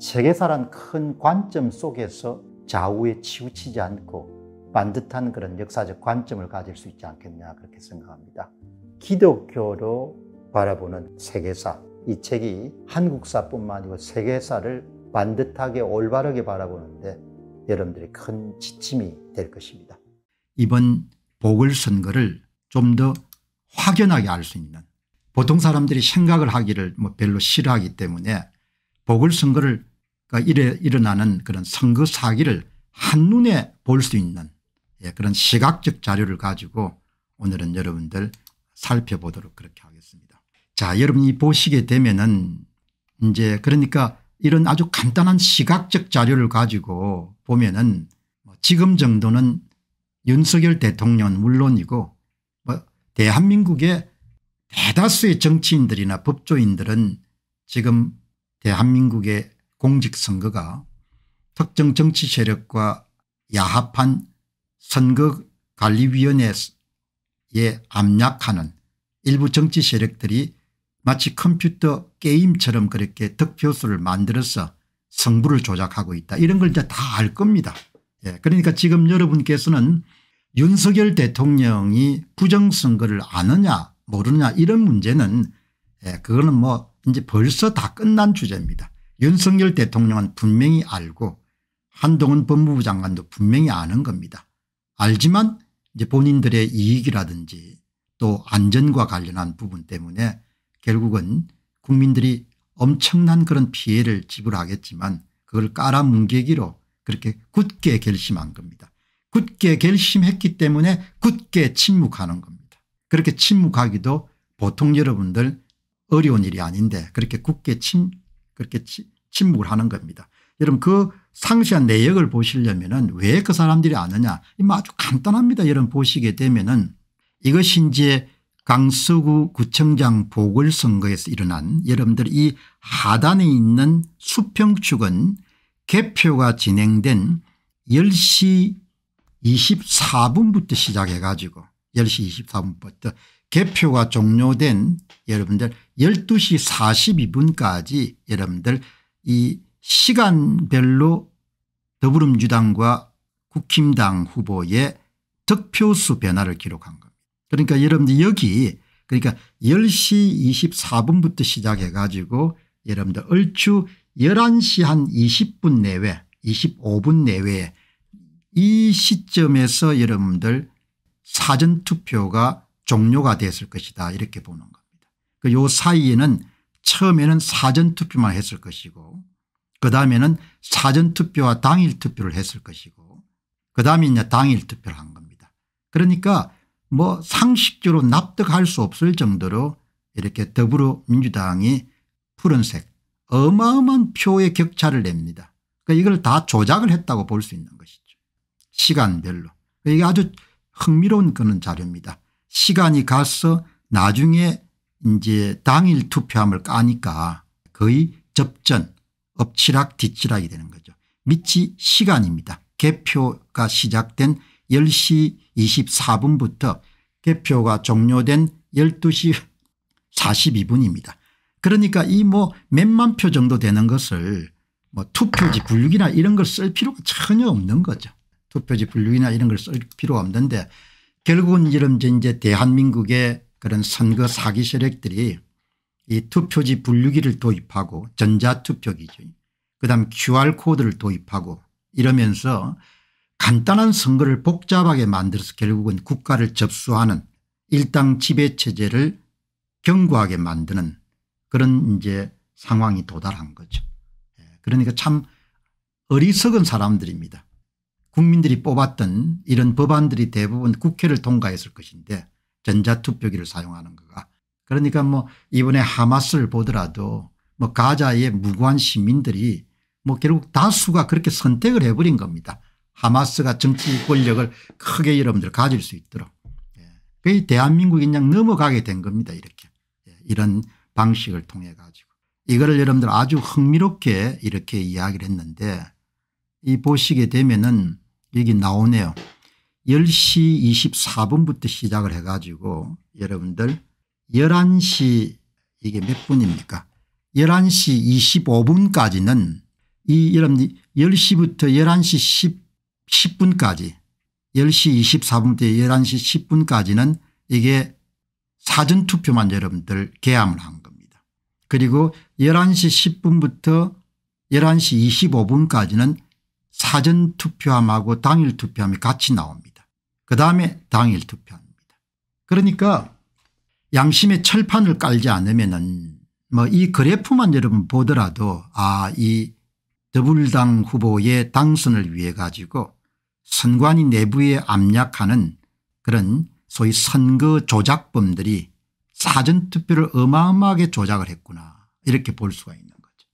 세계사란 큰 관점 속에서 좌우에 치우치지 않고 반듯한 그런 역사적 관점을 가질 수 있지 않겠냐 그렇게 생각합니다. 기독교로 바라보는 세계사 이 책이 한국사뿐만 아니고 세계사를 반듯하게 올바르게 바라보는데 여러분들이 큰 지침이 될 것입니다. 이번 보궐선거를 좀 더 확연하게 알 수 있는 보통 사람들이 생각을 하기를 뭐 별로 싫어하기 때문에 보궐선거를 일에 일어나는 그런 선거 사기를 한눈에 볼 수 있는 예, 그런 시각적 자료를 가지고 오늘은 여러분들 살펴보도록 그렇게 하겠습니다. 자 여러분이 보시게 되면은 이제 그러니까 이런 아주 간단한 시각적 자료를 가지고 보면은 뭐 지금 정도는 윤석열 대통령 물론이고 뭐 대한민국의 대다수의 정치인들이나 법조인들은 지금 대한민국의 공직선거가 특정 정치 세력과 야합한 선거관리위원회에 압력하는 일부 정치 세력들이 마치 컴퓨터 게임처럼 그렇게 득표수를 만들어서 성부를 조작하고 있다 이런 걸 이제 다 알 겁니다. 예. 그러니까 지금 여러분께서는 윤석열 대통령이 부정선거를 아느냐 모르느냐 이런 문제는 예. 그거는 뭐 이제 벌써 다 끝난 주제입니다. 윤석열 대통령은 분명히 알고 한동훈 법무부 장관도 분명히 아는 겁니다. 알지만 이제 본인들의 이익이라든지 또 안전과 관련한 부분 때문에 결국은 국민들이 엄청난 그런 피해를 지불하겠지만 그걸 깔아뭉개기로 그렇게 굳게 결심한 겁니다. 굳게 결심했기 때문에 굳게 침묵하는 겁니다. 그렇게 침묵하기도 보통 여러분들 어려운 일이 아닌데 그렇게 굳게 침, 그렇게 침묵을 하는 겁니다. 여러분 그 상세한 내역을 보시려면 왜 그 사람들이 아느냐 아주 간단합니다. 여러분 보시게 되면 이것이 이제 강서구 구청장 보궐선거에서 일어난 여러분들 이 하단에 있는 수평축은 개표가 진행된 10시 24분부터 시작해 가지고 10시 24분부터 개표가 종료된 여러분들 12시 42분까지 여러분들 이 시간별로 더불어민주당과 국힘당 후보의 득표수 변화를 기록한 겁니다. 그러니까 여러분들 여기 그러니까 10시 24분부터 시작해 가지고 여러분들 얼추 11시 한 20분 내외 25분 내외에 이 시점에서 여러분들 사전투표가 종료가 됐을 것이다 이렇게 보는 겁니다. 그러니까 요 사이에는 처음에는 사전투표만 했을 것이고 그다음에는 사전투표와 당일투표를 했을 것이고 그다음에 이제 당일투표를 한 겁니다. 그러니까 뭐 상식적으로 납득할 수 없을 정도로 이렇게 더불어민주당이 푸른색 어마어마한 표의 격차를 냅니다. 그러니까 이걸 다 조작을 했다고 볼 수 있는 것이죠. 시간별로. 그러니까 이게 아주 흥미로운 그런 자료입니다. 시간이 가서 나중에 이제 당일 투표함을 까니까 거의 접전 엎치락 뒤치락이 되는 거죠. 미치 시간입니다. 개표가 시작된 10시 24분부터 개표가 종료된 12시 42분입니다. 그러니까 이 뭐 몇만 표 정도 되는 것을 뭐 투표지 분류기나 이런 걸 쓸 필요가 전혀 없는 거죠. 투표지 분류기나 이런 걸 쓸 필요가 없는데 결국은 이런 이제 대한민국의 그런 선거 사기 세력들이 이 투표지 분류기를 도입하고 전자투표기죠. 그다음 QR코드를 도입하고 이러면서 간단한 선거를 복잡하게 만들어서 결국은 국가를 접수하는 일당 지배체제를 견고하게 만드는 그런 이제 상황이 도달한 거죠. 예, 그러니까 참 어리석은 사람들입니다. 국민들이 뽑았던 이런 법안들이 대부분 국회를 통과했을 것인데 전자투표기를 사용하는 거가. 그러니까 뭐 이번에 하마스를 보더라도 뭐 가자의 무고한 시민들이 뭐 결국 다수가 그렇게 선택을 해버린 겁니다. 하마스가 정치 권력을 크게 여러분들 가질 수 있도록. 그게 예. 대한민국이 그냥 넘어가게 된 겁니다. 이렇게. 예. 이런 방식을 통해 가지고. 이거를 여러분들 아주 흥미롭게 이렇게 이야기를 했는데 이 보시게 되면은 여기 나오네요. 10시 24분부터 시작을 해 가지고 여러분들 11시 이게 몇 분입니까 11시 25분까지는 이 여러분 10시부터 11시 10, 분까지 10시 24분부터 11시 10분까지는 이게 사전투표만 여러분들 개함을 한 겁니다. 그리고 11시 10분부터 11시 25분까지는 사전투표함하고 당일투표함이 같이 나옵니다. 그다음에 당일 투표합니다. 그러니까 양심의 철판을 깔지 않으면은 뭐 이 그래프만 여러분 보더라도 아이 더불당 후보의 당선을 위해 가지고 선관위 내부에 압력하는 그런 소위 선거 조작범들이 사전투표를 어마어마하게 조작을 했구나 이렇게 볼 수가 있는 거죠.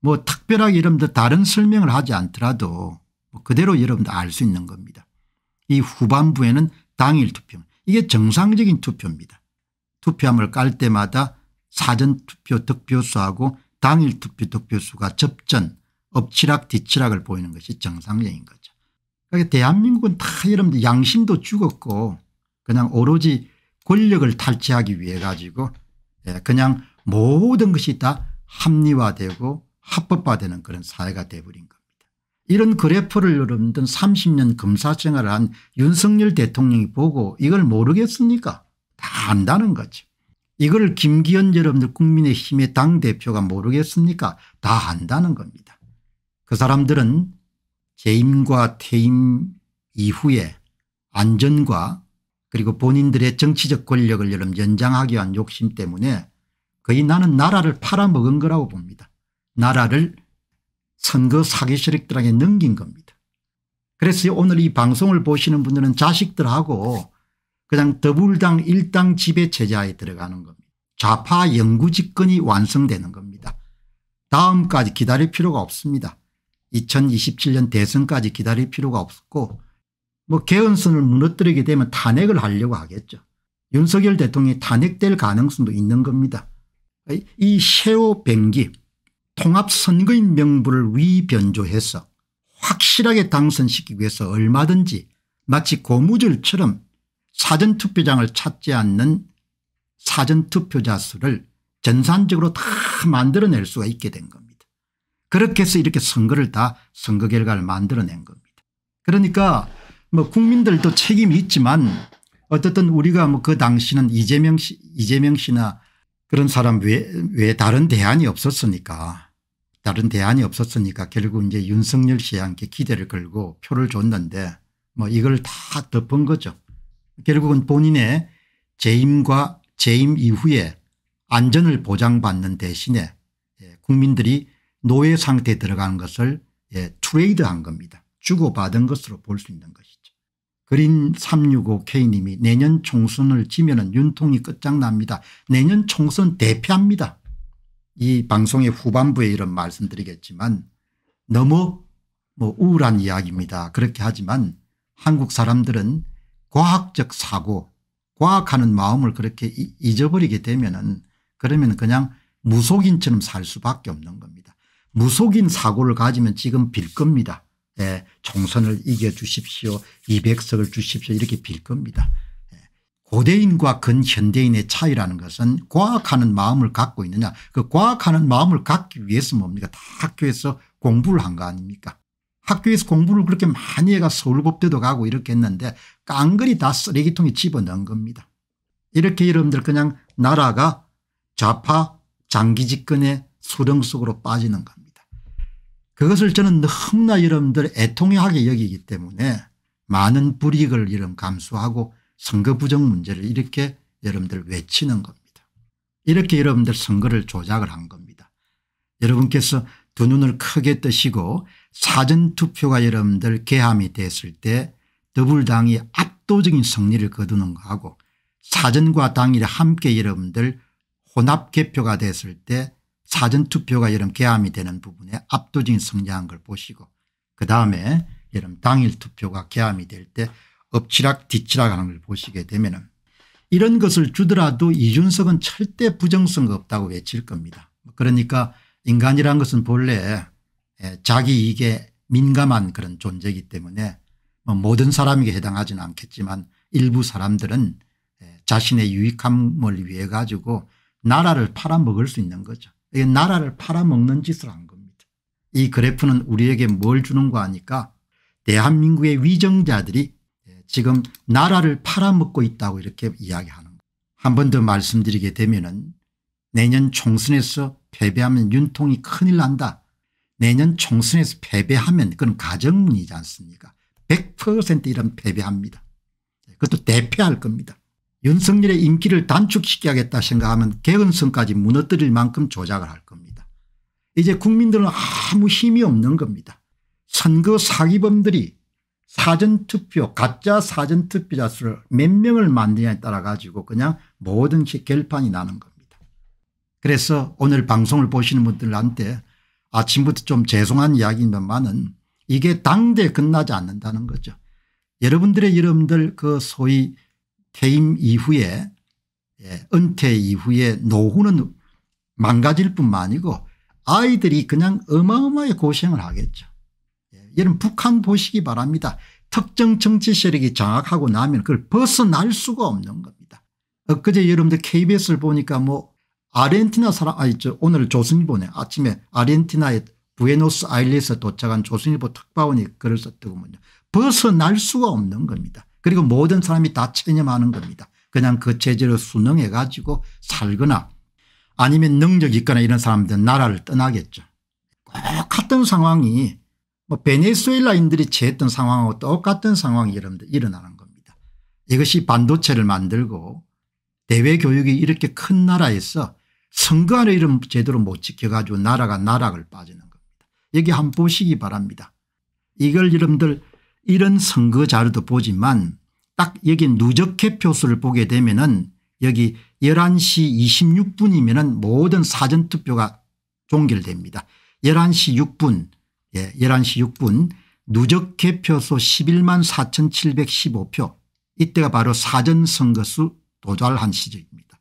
뭐 특별하게 여러분들 다른 설명을 하지 않더라도 뭐 그대로 여러분들 알 수 있는 겁니다. 이 후반부에는 당일 투표 이게 정상적인 투표입니다. 투표함을 깔 때마다 사전투표 득표수하고 당일투표 득표수가 접전 엎치락 뒤치락을 보이는 것이 정상적인 거죠. 그러니까 대한민국은 다 여러분들 양심도 죽었고 그냥 오로지 권력을 탈취하기 위해 가지고 예, 그냥 모든 것이 다 합리화되고 합법화되는 그런 사회가 돼버린 겁니다. 이런 그래프를 여러분들 30년 검사 생활을 한 윤석열 대통령이 보고 이걸 모르겠습니까 다 안다는 거죠. 이걸 김기현 여러분들 국민의힘의 당대표가 모르겠습니까 다 안다는 겁니다. 그 사람들은 재임과 퇴임 이후에 안전과 그리고 본인들의 정치적 권력을 여러분 연장하기 위한 욕심 때문에 거의 나는 나라를 팔아먹은 거라고 봅니다. 나라를 선거 사기 세력들에게 넘긴 겁니다. 그래서 오늘 이 방송을 보시는 분들은 자식들하고 그냥 더불당 일당 지배 체제에 들어가는 겁니다. 좌파 영구 집권이 완성되는 겁니다. 다음까지 기다릴 필요가 없습니다. 2027년 대선까지 기다릴 필요가 없고 뭐 개헌선을 무너뜨리게 되면 탄핵을 하려고 하겠죠. 윤석열 대통령이 탄핵될 가능성도 있는 겁니다. 이 셰오 뱅기 통합선거인 명부를 위변조해서 확실하게 당선시키기 위해서 얼마든지 마치 고무줄처럼 사전투표장을 찾지 않는 사전투표자 수를 전산적으로 다 만들어낼 수가 있게 된 겁니다. 그렇게 해서 이렇게 선거를 다 선거 결과를 만들어낸 겁니다. 그러니까 뭐 국민들도 책임이 있지만 어쨌든 우리가 뭐 그 당시는 이재명 씨, 이재명 씨나 그런 사람 외, 외 다른 대안이 없었으니까 다른 대안이 없었으니까 결국 이제 윤석열 씨한테 기대를 걸고 표를 줬는데 뭐 이걸 다 덮은 거죠. 결국은 본인의 재임과 재임 이후에 안전을 보장받는 대신에 예, 국민들이 노예 상태에 들어간 것을 예, 트레이드한 겁니다. 주고받은 것으로 볼 수 있는 것이죠. 그린 365K님이 내년 총선을 지면 은 윤통이 끝장납니다. 내년 총선 대패합니다. 이 방송의 후반부에 이런 말씀드리겠지만 너무 뭐 우울한 이야기입니다. 그렇게 하지만 한국 사람들은 과학적 사고 과학하는 마음을 그렇게 잊어버리게 되면 은 그러면 그냥 무속인처럼 살 수밖에 없는 겁니다. 무속인 사고를 가지면 지금 빌 겁니다. 예, 총선을 이겨주십시오. 200석을 주십시오. 이렇게 빌 겁니다. 고대인과 근현대인의 차이라는 것은 과학하는 마음을 갖고 있느냐 그 과학하는 마음을 갖기 위해서 뭡니까 다 학교에서 공부를 한 거 아닙니까 학교에서 공부를 그렇게 많이 해가 서울법대도 가고 이렇게 했는데 깡그리 다 쓰레기통에 집어넣은 겁니다. 이렇게 여러분들 그냥 나라가 좌파 장기집권의 수렁 속으로 빠지는 겁니다. 그것을 저는 너무나 여러분들 애통하게 여기기 때문에 많은 불이익을 이런 감수하고 선거 부정 문제를 이렇게 여러분들 외치는 겁니다. 이렇게 여러분들 선거를 조작을 한 겁니다. 여러분께서 두 눈을 크게 뜨시고 사전투표가 여러분들 개함이 됐을 때 더불당이 압도적인 승리를 거두는 거하고 사전과 당일이 함께 여러분들 혼합 개표가 됐을 때 사전투표가 여러분 개함이 되는 부분에 압도적인 승리한걸 보시고 그 다음에 여러분 당일 투표가 개함이 될때 엎치락 뒤치락 하는 걸 보시게 되면 은 이런 것을 주더라도 이준석은 절대 부정성거 없다고 외칠 겁니다. 그러니까 인간이란 것은 본래 예, 자기 이익에 민감한 그런 존재이기 때문에 뭐 모든 사람에게 해당하지는 않겠지만 일부 사람들은 예, 자신의 유익함을 위해 가지고 나라를 팔아먹을 수 있는 거죠. 이게 나라를 팔아먹는 짓을 한 겁니다. 이 그래프는 우리에게 뭘주는거아니까 대한민국의 위정자들이 지금 나라를 팔아먹고 있다고 이렇게 이야기하는 거예요. 한번 더 말씀드리게 되면 은 내년 총선에서 패배하면 윤통이 큰일 난다. 내년 총선에서 패배하면 그건 가정문이지 않습니까 100% 이런 패배합니다. 그것도 대패할 겁니다. 윤석열의 인기를 단축시켜야겠다 생각하면 개헌성까지 무너뜨릴 만큼 조작을 할 겁니다. 이제 국민들은 아무 힘이 없는 겁니다. 선거 사기범들이 사전투표 가짜 사전투표자 수를 몇 명을 만드냐에 따라 가지고 그냥 모든 결판이 나는 겁니다. 그래서 오늘 방송을 보시는 분들한테 아침부터 좀 죄송한 이야기입니다만은 이게 당대 끝나지 않는다는 거죠. 여러분들의 여러분들 그 소위 퇴임 이후에 예, 은퇴 이후에 노후는 망가질 뿐만 아니고 아이들이 그냥 어마어마하게 고생을 하겠죠. 여러분 북한 보시기 바랍니다. 특정 정치 세력이 장악하고 나면 그걸 벗어날 수가 없는 겁니다. 엊그제 여러분들 KBS를 보니까 뭐 아르헨티나 사람 아니 저 오늘 조선일보네 아침에 아르헨티나의 부에노스 아일리에서 도착한 조선일보 특파원이 글을 썼더군요. 벗어날 수가 없는 겁니다. 그리고 모든 사람이 다 체념하는 겁니다. 그냥 그 체제를 순응해 가지고 살거나 아니면 능력이 있거나 이런 사람들은 나라를 떠나겠죠. 똑 같은 상황이 뭐 베네수엘라인들이 취했던 상황하고 똑같은 상황이 일어나는 겁니다. 이것이 반도체를 만들고 대외교육이 이렇게 큰 나라에서 선거 안에 이름 제대로 못 지켜가지고 나라가 나락을 빠지는 겁니다. 여기 한번 보시기 바랍니다. 이걸 여러분들 이런 선거 자료도 보지만 딱 여기 누적해 표수를 보게 되면은 여기 11시 26분이면은 모든 사전투표가 종결됩니다. 11시 6분 예, 11시 6분 누적 개표수 11만 4715표 이때가 바로 사전선거수 도달한 시점입니다.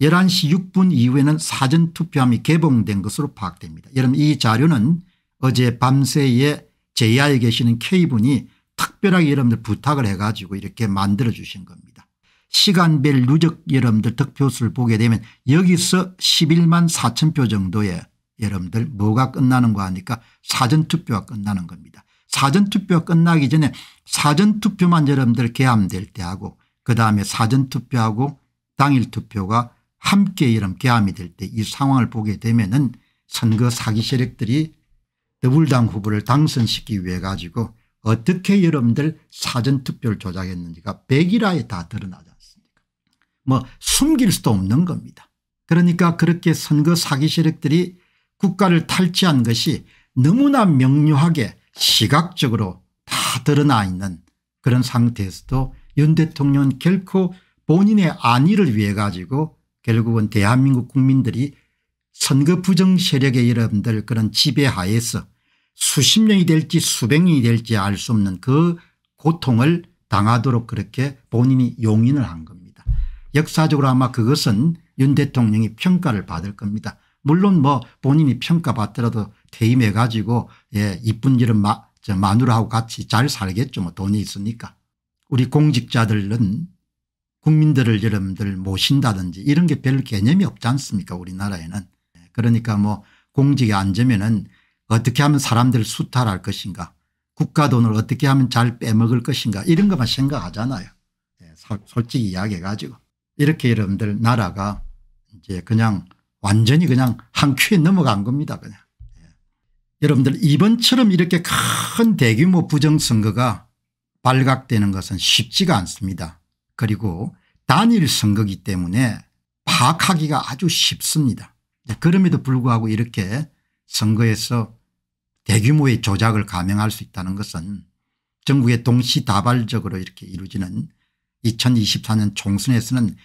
11시 6분 이후에는 사전투표함이 개봉된 것으로 파악됩니다. 여러분 이 자료는 어제 밤새에 제야에 계시는 K분이 특별하게 여러분들 부탁을 해가지고 이렇게 만들어 주신 겁니다. 시간별 누적 여러분들 득표수를 보게 되면 여기서 11만 4천 표 정도의 여러분들 뭐가 끝나는 거 하니까 사전투표가 끝나는 겁니다. 사전투표가 끝나기 전에 사전투표만 여러분들 개함될 때 하고 그다음에 사전투표하고 당일투표가 함께 여러 개함이 될 때 이 상황을 보게 되면 은 선거 사기 세력들이 더불당 후보를 당선시키기 위해 가지고 어떻게 여러분들 사전투표를 조작했는지가 백일화에 다 드러나지 않습니까 뭐 숨길 수도 없는 겁니다. 그러니까 그렇게 선거 사기 세력들이 국가를 탈취한 것이 너무나 명료하게 시각적으로 다 드러나 있는 그런 상태에서도 윤 대통령은 결코 본인의 안위를 위해 가지고 결국은 대한민국 국민들이 선거 부정 세력의 여러분들 그런 지배하에서 수십 년이 될지 수백 년이 될지 알 수 없는 그 고통을 당하도록 그렇게 본인이 용인을 한 겁니다. 역사적으로 아마 그것은 윤 대통령이 평가를 받을 겁니다. 물론 뭐 본인이 평가받더라도 퇴임해 가지고 예 이쁜 일은 마, 저 마누라하고 같이 잘 살겠죠 뭐 돈이 있으니까. 우리 공직자들은 국민들을 여러분들 모신다든지 이런 게 별 개념이 없지 않습니까 우리나라에는. 그러니까 뭐 공직에 앉으면은 어떻게 하면 사람들을 수탈할 것인가 국가 돈을 어떻게 하면 잘 빼먹을 것인가 이런 것만 생각하잖아요. 예, 솔직히 이야기해 가지고 이렇게 여러분들 나라가 이제 그냥 완전히 그냥 한 큐에 넘어간 겁니다. 그냥. 예. 여러분들 이번처럼 이렇게 큰 대규모 부정선거가 발각되는 것은 쉽지가 않습니다. 그리고 단일 선거기 때문에 파악하기가 아주 쉽습니다. 네, 그럼에도 불구하고 이렇게 선거에서 대규모의 조작을 감행할 수 있다는 것은 전국에 동시다발적으로 이렇게 이루어지는 2024년 총선에서는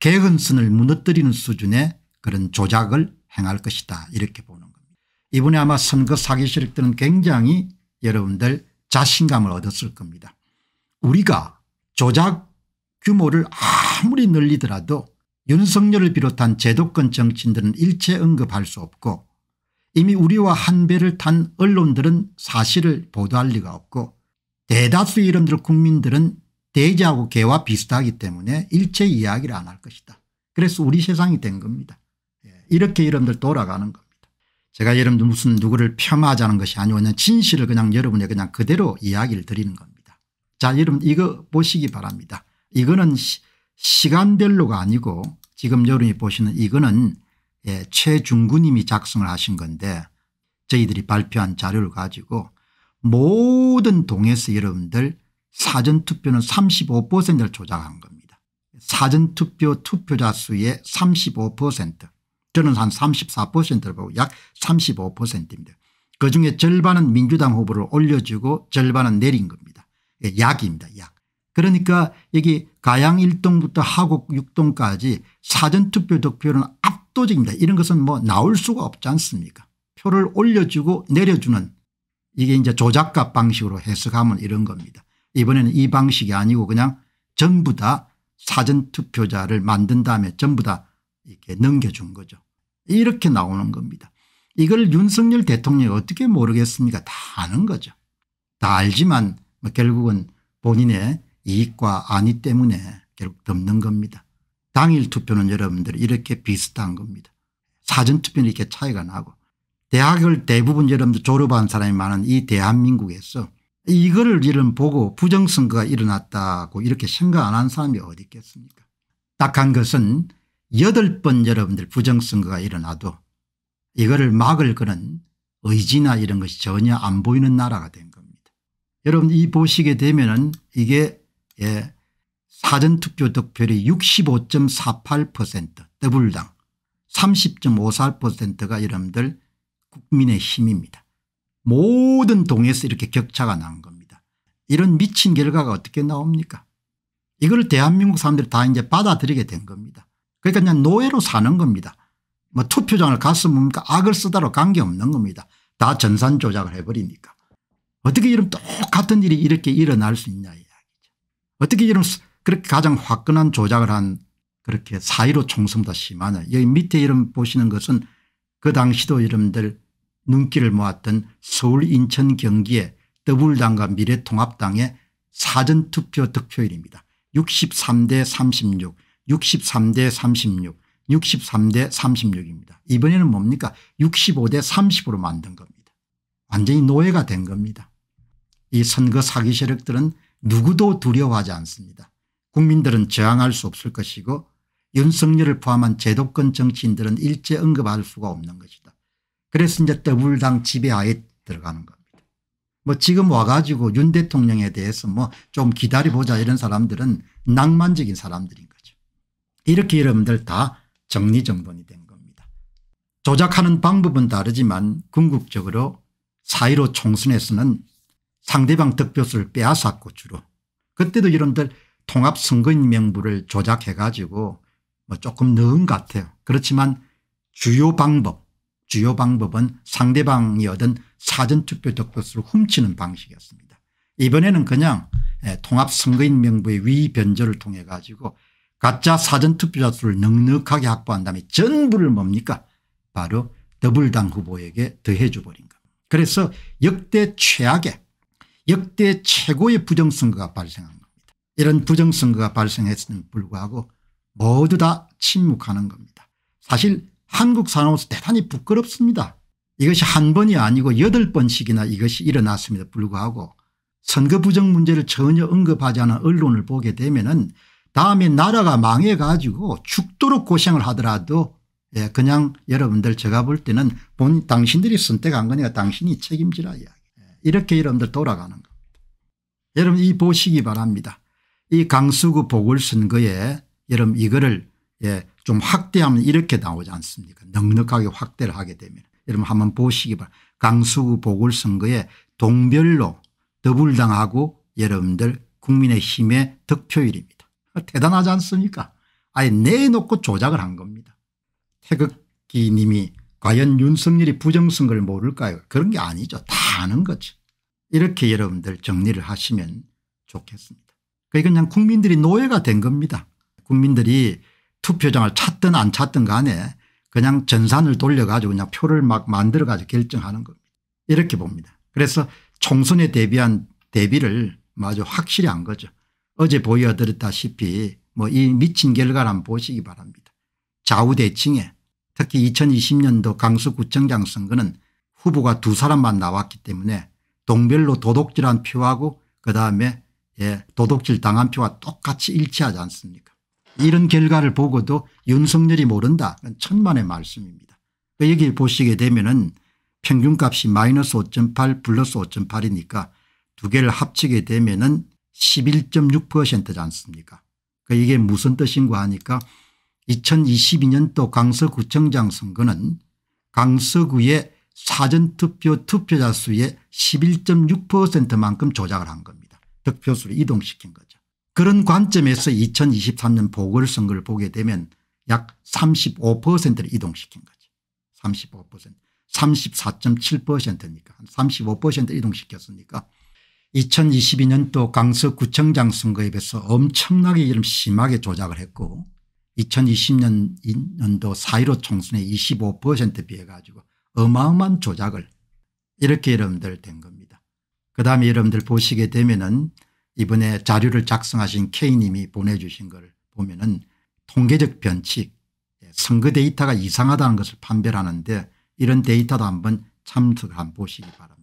개헌선을 무너뜨리는 수준의 그런 조작을 행할 것이다 이렇게 보는 겁니다. 이번에 아마 선거 사기 세력들은 굉장히 여러분들 자신감을 얻었을 겁니다. 우리가 조작 규모를 아무리 늘리더라도 윤석열을 비롯한 제도권 정치인들은 일체 언급할 수 없고 이미 우리와 한 배를 탄 언론들은 사실을 보도할 리가 없고 대다수의 이름들 국민들은 대지하고 개와 비슷하기 때문에 일체 이야기를 안 할 것이다. 그래서 우리 세상이 된 겁니다. 이렇게 여러분들 돌아가는 겁니다. 제가 여러분들 무슨 누구를 폄하하자는 것이 아니고 그냥 진실을 그냥 여러분에 그냥 그대로 이야기를 드리는 겁니다. 자 여러분 이거 보시기 바랍니다. 이거는 시, 간별로가 아니고 지금 여러분이 보시는 이거는 예, 최중구님이 작성을 하신 건데 저희들이 발표한 자료를 가지고 모든 동에서 여러분들 사전투표는 35%를 조작한 겁니다. 사전투표 투표자 수의 35% 저는 한 34%를 보고 약 35%입니다. 그중에 절반은 민주당 후보를 올려주고 절반은 내린 겁니다. 예, 약입니다. 약. 그러니까 여기 가양 1동부터 하곡 6동까지 사전투표 득표는 압도적입니다. 이런 것은 뭐 나올 수가 없지 않습니까 표를 올려주고 내려주는 이게 이제 조작값 방식으로 해석하면 이런 겁니다. 이번에는 이 방식이 아니고 그냥 전부 다 사전투표자를 만든 다음에 전부 다 이렇게 넘겨준 거죠. 이렇게 나오는 겁니다. 이걸 윤석열 대통령이 어떻게 모르겠습니까 다 아는 거죠. 다 알지만 뭐 결국은 본인의 이익과 안위 때문에 결국 덮는 겁니다. 당일 투표는 여러분들 이렇게 비슷한 겁니다. 사전투표는 이렇게 차이가 나고 대학을 대부분 여러분들 졸업한 사람이 많은 이 대한민국에서 이거를 이런 보고 부정선거가 일어났다고 이렇게 생각 안 한 사람이 어디 있겠습니까 딱한 것은 여덟 번 여러분들 부정선거가 일어나도 이거를 막을 그런 의지나 이런 것이 전혀 안 보이는 나라가 된 겁니다. 여러분 이 보시게 되면은 이게 예 사전투표 득표율이 65.48%더블당 30.54%가 여러분들 국민의 힘입니다. 모든 동에서 이렇게 격차가 난 겁니다. 이런 미친 결과가 어떻게 나옵니까 이걸 대한민국 사람들이 다 이제 받아들이게 된 겁니다. 그러니까 그냥 노예로 사는 겁니다. 뭐 투표장을 갔으면 악을 쓰다로 관계없는 겁니다. 다 전산 조작을 해버리니까. 어떻게 이런 똑같은 일이 이렇게 일어날 수 있냐 이야기죠. 어떻게 이런 그렇게 가장 화끈한 조작을 한 그렇게 사이로 총선보다 심하냐. 여기 밑에 이름 보시는 것은 그 당시도 이름들 눈길을 모았던 서울 인천 경기의 더불당과 미래통합당의 사전투표 득표율입니다. 63대 36 63대 36 63대 36입니다. 이번에는 뭡니까 65대 30으로 만든 겁니다. 완전히 노예가 된 겁니다. 이 선거 사기 세력들은 누구도 두려워하지 않습니다. 국민들은 저항할 수 없을 것이고 윤석열을 포함한 제도권 정치인들은 일제 언급할 수가 없는 것이다. 그래서 이제 더블당 지배하에 들어가는 겁니다. 뭐 지금 와가지고 윤 대통령에 대해서 뭐 좀 기다려보자 이런 사람들은 낭만적인 사람들인 거죠. 이렇게 여러분들 다 정리정돈이 된 겁니다. 조작하는 방법은 다르지만 궁극적으로 사1로 총선에서는 상대방 득표수를 빼앗았고 주로 그때도 여러들 통합선거인 명부를 조작해 가지고 뭐 조금 넣은 같아요. 그렇지만 주요 방법 주요 방법은 상대방이 얻은 사전투표 득표수를 훔치는 방식이었습니다. 이번에는 그냥 예, 통합선거인 명부의 위변조를 통해 가지고 가짜 사전투표자 수를 넉넉하게 확보한 다음에 전부를 뭡니까 바로 더블당 후보에게 더해줘버린 겁니다. 그래서 역대 최악의 역대 최고의 부정선거가 발생한 겁니다. 이런 부정선거가 발생했음에도 불구하고 모두 다 침묵하는 겁니다. 사실 한국 산업에서 대단히 부끄럽습니다. 이것이 한 번이 아니고 여덟 번씩이나 이것이 일어났음에도 불구하고 선거 부정 문제를 전혀 언급하지 않은 언론을 보게 되면 은 다음에 나라가 망해가지고 죽도록 고생을 하더라도 예, 그냥 여러분들 제가 볼 때는 본 당신들이 선택한 거니까 당신이 책임지라 이야기. 예, 이렇게 여러분들 돌아가는 겁니다. 여러분 이 보시기 바랍니다. 이 강서구 보궐선거에 여러분 이거를 예, 좀 확대하면 이렇게 나오지 않습니까 넉넉하게 확대를 하게 되면 여러분 한번 보시기 바랍니다. 강서구 보궐선거에 동별로 더불당하고 여러분들 국민의힘의 득표율입니다. 대단하지 않습니까 아예 내놓고 조작을 한 겁니다. 태극기 님이 과연 윤석열이 부정선거를 모를까요 그런 게 아니죠. 다 아는 거죠. 이렇게 여러분들 정리를 하시면 좋겠습니다. 그냥 국민들이 노예가 된 겁니다. 국민들이 투표장을 찾든 안 찾든 간에 그냥 전산을 돌려가지고 그냥 표를 막 만들어가지고 결정하는 겁니다. 이렇게 봅니다. 그래서 총선에 대비한 대비를 아주 확실히 한 거죠. 어제 보여드렸다시피 뭐 이 미친 결과를 보시기 바랍니다. 좌우대칭에 특히 2020년도 강서구청장 선거는 후보가 두 사람만 나왔기 때문에 동별로 도둑질한 표하고 그다음에 예, 도둑질 당한 표와 똑같이 일치하지 않습니까 이런 결과를 보고도 윤석열이 모른다 천만의 말씀입니다. 그 여기 보시게 되면 은 평균값이 마이너스 5.8 플러스 5.8이니까 두 개를 합치게 되면 은 11.6%지 않습니까 그러니까 이게 무슨 뜻인가 하니까 2022년도 강서구청장 선거는 강서구의 사전투표 투표자 수의 11.6%만큼 조작을 한 겁니다. 득표수를 이동시킨 거죠. 그런 관점에서 2023년 보궐선거를 보게 되면 약 35%를 이동시킨 거죠. 35% 34.7%니까 35% 이동시켰으니까 2022년도 강서구청장 선거에 비해서 엄청나게 이름 심하게 조작을 했고 2020년도 4.15 총선에 25% 비해 가지고 어마어마한 조작을 이렇게 여러분들 된 겁니다. 그 다음에 여러분들 보시게 되면은 이번에 자료를 작성하신 K님이 보내주신 걸 보면은 통계적 변칙 예, 선거 데이터가 이상하다는 것을 판별하는데 이런 데이터도 한번 참석을 한번 보시기 바랍니다.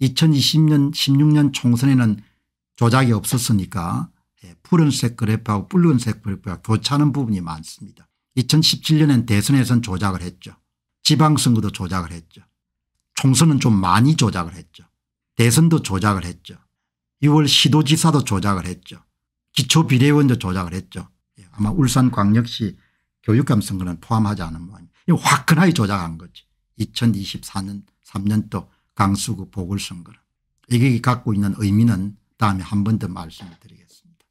2020년 16년 총선에는 조작이 없었으니까 예, 푸른색 그래프하고 붉은색 그래프가 교차하는 부분이 많습니다. 2017년엔 대선에선 조작을 했죠. 지방선거도 조작을 했죠. 총선은 좀 많이 조작을 했죠. 대선도 조작을 했죠. 6월 시도지사도 조작을 했죠. 기초비례원도 조작을 했죠. 예, 아마 울산광역시 교육감 선거는 포함하지 않은 모양입니다. 화끈하게 조작한 거죠 2024년 3년도 강수구 보궐선거를 그 이게 갖고 있는 의미는 다음에 한 번 더 말씀을 드리겠습니다.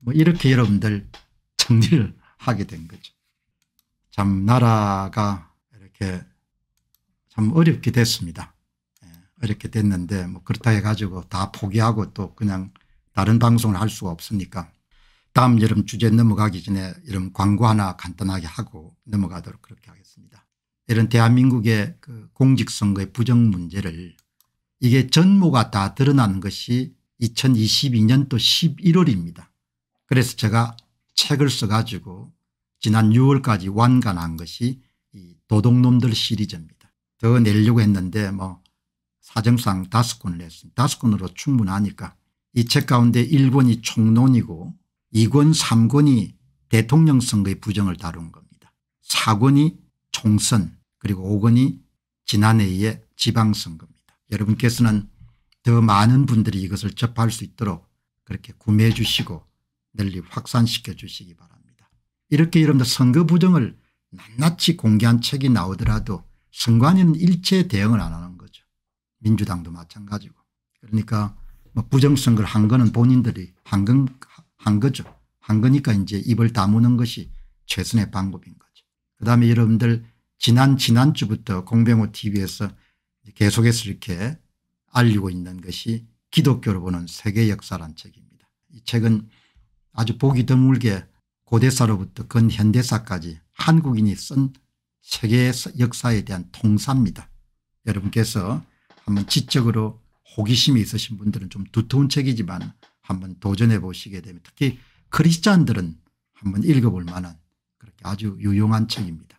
뭐 이렇게 여러분들 정리를 하게 된 거죠. 참 나라가 이렇게 참 어렵게 됐습니다. 예, 어렵게 됐는데 뭐 그렇다 해가지고 다 포기하고 또 그냥 다른 방송을 할 수가 없으니까 다음 여름 주제 넘어가기 전에 이런 광고 하나 간단하게 하고 넘어가도록 그렇게 하겠습니다. 이런 대한민국의 그 공직선거의 부정 문제를 이게 전모가 다 드러나는 것이 2022년도 11월입니다. 그래서 제가 책을 써가지고 지난 6월까지 완간한 것이 이 도둑놈들 시리즈입니다. 더 내려고 했는데 뭐 사정상 다섯 권을 냈습니다. 다섯 권으로 충분하니까 이 책 가운데 1권이 총론이고 2권 3권이 대통령 선거의 부정을 다룬 겁니다. 4권이 총선 그리고 5건이 지난해의 지방선거입니다. 여러분께서는 더 많은 분들이 이것을 접할 수 있도록 그렇게 구매해 주시고 널리 확산시켜 주시기 바랍니다. 이렇게 여러분들 선거 부정을 낱낱이 공개한 책이 나오더라도 선관위는 일체 대응을 안 하는 거죠. 민주당도 마찬가지고. 그러니까 뭐 부정선거를 한 거는 본인들이 한, 건, 한 거죠. 한 거니까 이제 입을 다무는 것이 최선의 방법인 거죠. 그 다음에 여러분들 지난 지난주부터 공병호 tv에서 계속해서 이렇게 알리고 있는 것이 기독교를 보는 세계 역사란 책입니다. 이 책은 아주 보기 드물게 고대사로부터 근현대사까지 한국인이 쓴 세계 역사에 대한 통사입니다. 여러분께서 한번 지적으로 호기심이 있으신 분들은 좀 두터운 책이지만 한번 도전해 보시게 되면 특히 크리스찬들은 한번 읽어볼 만한 그렇게 아주 유용한 책입니다.